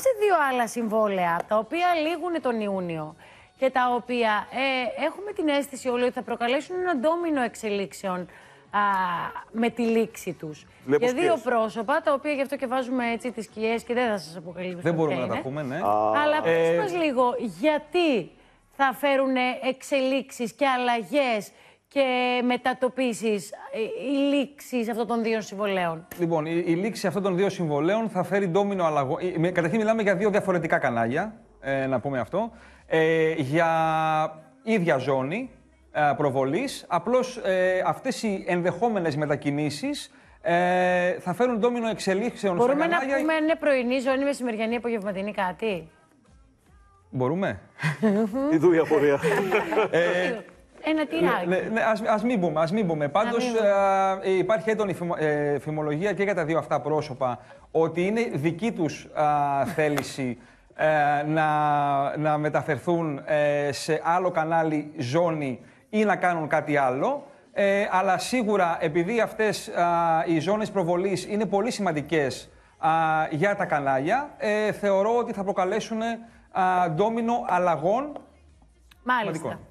σε δύο άλλα συμβόλαια, τα οποία λήγουν τον Ιούνιο και τα οποία ε, έχουμε την αίσθηση όλοι ότι θα προκαλέσουν ένα ντόμινο εξελίξεων α, με τη λήξη τους. Για δύο πρόσωπα, τα οποία γι' αυτό και βάζουμε έτσι τις σκιές και δεν θα σας αποκαλύψω. Δεν μπορούμε να τα πούμε, ναι. Ε. Αλλά πες πείτε μας λίγο, γιατί θα φέρουν εξελίξεις και αλλαγές και μετατοπίσεις η ε, λήξη αυτών των δύο συμβολέων. Λοιπόν, η, η λήξη αυτών των δύο συμβολέων θα φέρει ντόμινο αλλαγό. Ε, καταρχήν μιλάμε για δύο διαφορετικά κανάλια, ε, να πούμε αυτό. Ε, για ίδια ζώνη ε, προβολής, απλώς ε, αυτές οι ενδεχόμενες μετακινήσεις ε, θα φέρουν ντόμινο εξελίξεων Μπορούμε στα κανάλια. Μπορούμε να πούμε είναι πρωινή ζώνη, μεσημεριανή, απογευματινή κάτι. Μπορούμε. Ιδού η απορία. Ένα ναι, ναι, ναι, ας, μην πούμε, ας μην πούμε. Πάντως ε, ε, υπάρχει έντονη ε, φημολογία και για τα δύο αυτά πρόσωπα ότι είναι δική τους θέληση να, μεταφερθούν σε άλλο κανάλι ζώνη ή να κάνουν κάτι άλλο. αλλά σίγουρα επειδή αυτές οι ζώνες προβολής είναι πολύ σημαντικές για τα κανάλια, θεωρώ ότι θα προκαλέσουν ντόμινο αλλαγών Μάλιστα.